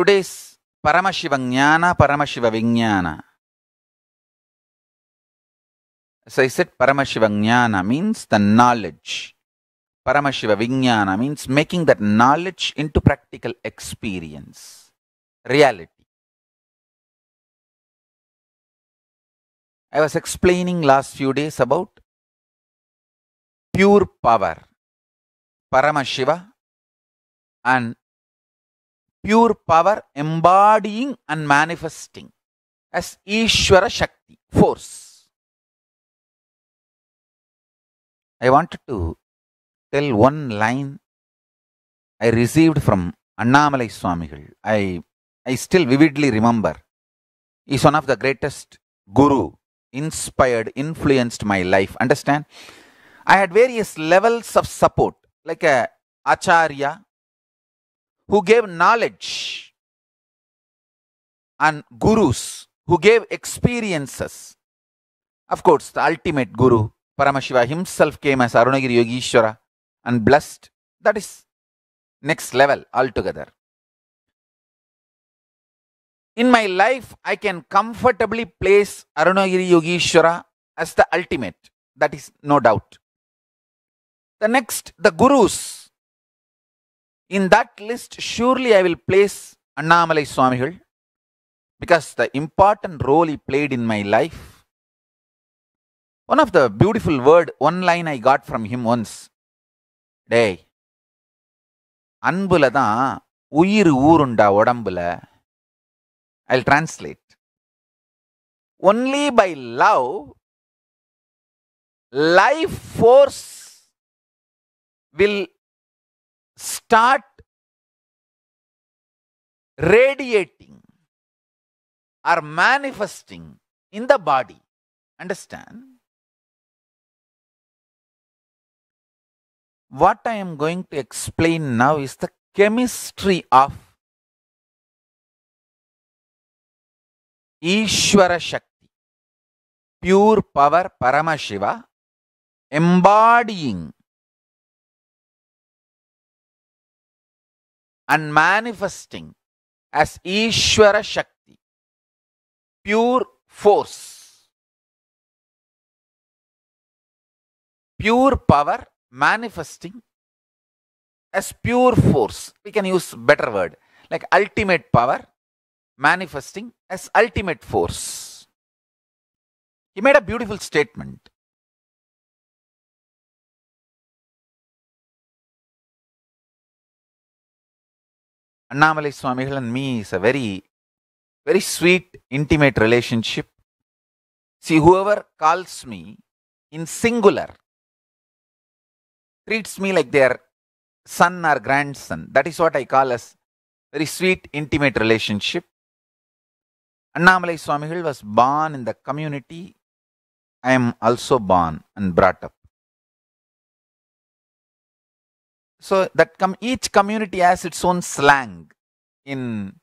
today's Paramashiva Jnana, Paramashiva Vijnana. As I said, Paramashiva Jnana means the knowledge. Paramashiva Vijnana means making that knowledge into practical experience, reality. I was explaining last few days about pure power, Paramashiva, and pure power embodying and manifesting as Ishwara Shakti, force. I wanted to tell one line I received from Annamalai Swamigal. I, I still vividly remember. He's one of the greatest guru, inspired, influenced my life. Understand? I had various levels of support, like a acharya, who gave knowledge, and gurus who gave experiences. Of course, the ultimate guru, Paramashiva himself came as Arunagiri Yogishwara and blessed. That is next level altogether. In my life, I can comfortably place Arunagiri Yogishwara as the ultimate. That is no doubt. The next, the gurus In that list, surely I will place Annamalai Swamigal because the important role he played in my life. One of the beautiful word, one line I got from him once. டேய் அன்புல தான் உயிர் ஊருண்டா உடம்புல I translate only by love life force will start radiating or manifesting in the body. Understand? What I am going to explain now is the chemistry of Ishwara Shakti, pure power parama shiva embodying and manifesting as Ishvara Shakti, pure force, pure power manifesting as pure force. We can use better word like ultimate power manifesting as ultimate force. He made a beautiful statement. Annamalai Swamigal and me is a very, very sweet, intimate relationship. See, whoever calls me in singular treats me like their son or grandson. That is what I call as very sweet, intimate relationship. Annamalai Swamigal was born in the community I am also born and brought up. So that each community has its own slang. In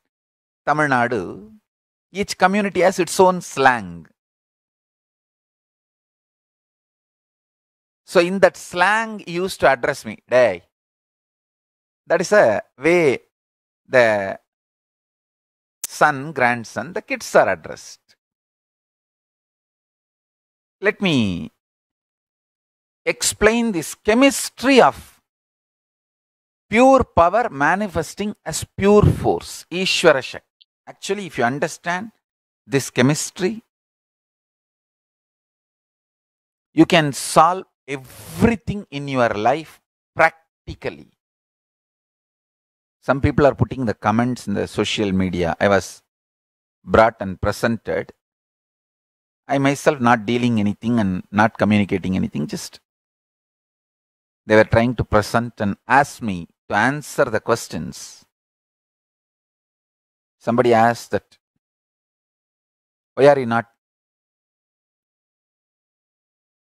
Tamil Nadu, each community has its own slang. So in that slang, he used to address me, "Day." That is a way the son, grandson, the kids are addressed. Let me explain this chemistry of pure power manifesting as pure force, Ishvara Shakti. Actually, if you understand this chemistry, you can solve everything in your life practically. Some people are putting the comments in the social media. I was brought and presented. I myself not dealing anything and not communicating anything, just they were trying to present and ask me to answer the questions. Somebody asked that, why are you not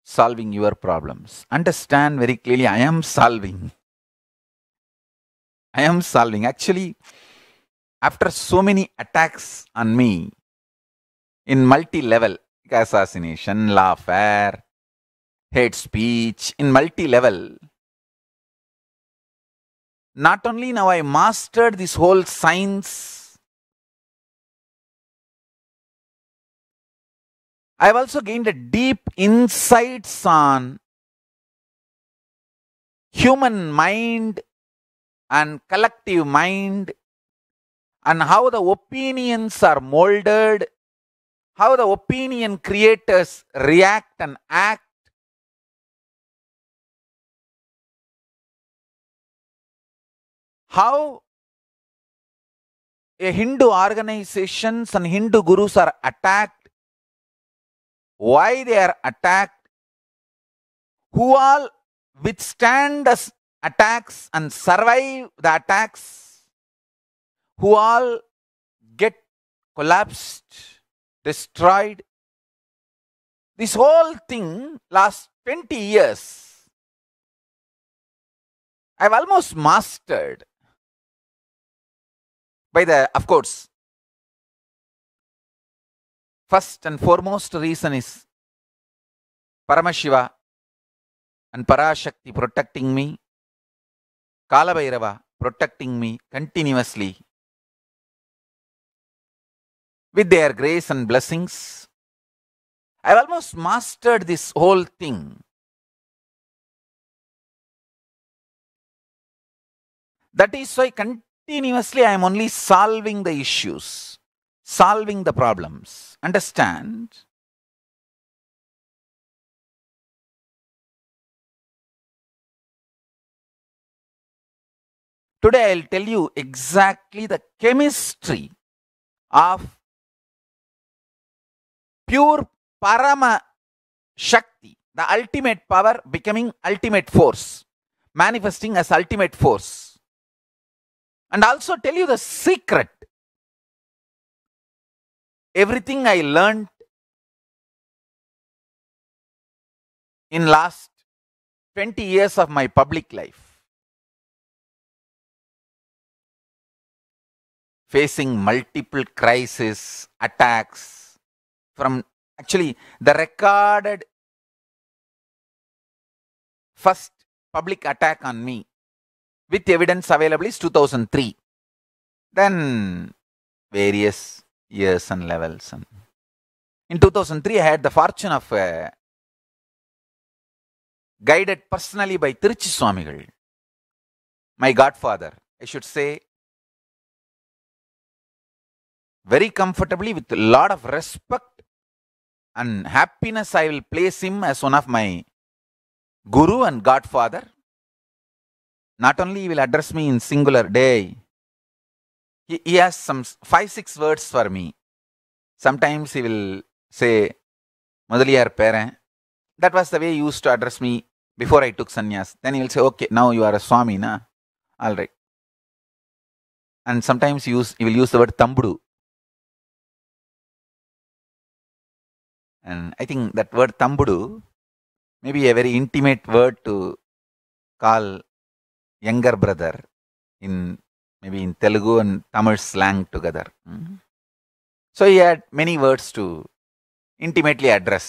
solving your problems? Understand very clearly, I am solving. I am solving. Actually, after so many attacks on me in multi level assassination, lawfare, hate speech, in multi level, not only now I mastered this whole science, I have also gained a deep insights on human mind and collective mind and how the opinions are molded, how the opinion creators react and act how a Hindu organizations and Hindu gurus are attacked, why they are attacked, who all withstand the attacks and survive the attacks, who all get collapsed, destroyed. This whole thing lasts 20 years. I've almost mastered by the, of course, first and foremost reason is Paramashiva and Parashakti protecting me, Kalabhairava protecting me continuously with their grace and blessings. I've almost mastered this whole thing. That is why continuously I am only solving the issues, solving the problems. Understand? Today I will tell you exactly the chemistry of pure Parama Shakti, the ultimate power becoming ultimate force, manifesting as ultimate force. And also tell you the secret. Everything I learned in last 20 years of my public life, facing multiple crises, attacks from actually the recorded first public attack on me with evidence available is 2003. Then various years and levels. And in 2003, I had the fortune of uh, guided personally by Tiruchi Swamigal, my godfather, I should say, very comfortably with a lot of respect and happiness. I will place him as one of my guru and godfather. Not only he will address me in singular day, he, he has some five, six words for me. Sometimes he will say, Madaliyar Pere. That was the way he used to address me before I took sannyas. Then he will say, Okay, now you are a Swami, na? All right. And sometimes he, use, he will use the word Tambudu. And I think that word Tambudu may be a very intimate word to call younger brother in maybe in Telugu and Tamil slang together. Mm-hmm. So he had many words to intimately address.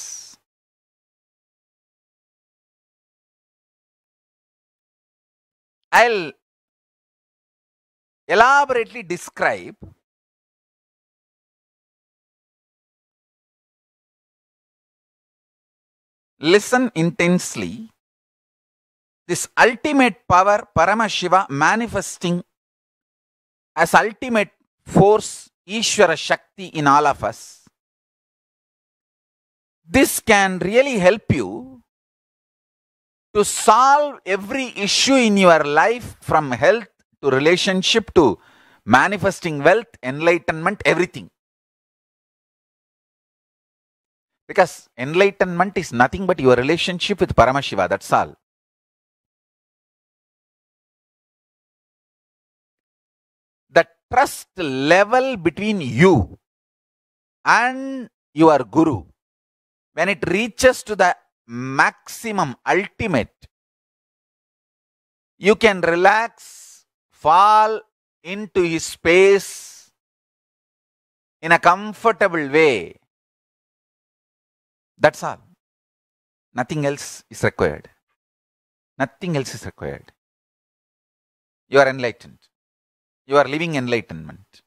I'll elaborately describe listen intensely this ultimate power, Paramashiva, manifesting as ultimate force, Ishvara Shakti in all of us. This can really help you to solve every issue in your life from health to relationship to manifesting wealth, enlightenment, everything. Because enlightenment is nothing but your relationship with Paramashiva, that's all. trust level between you and your guru, when it reaches to the maximum, ultimate, you can relax, fall into his space in a comfortable way. That's all. Nothing else is required. Nothing else is required. You are enlightened you are living enlightenment.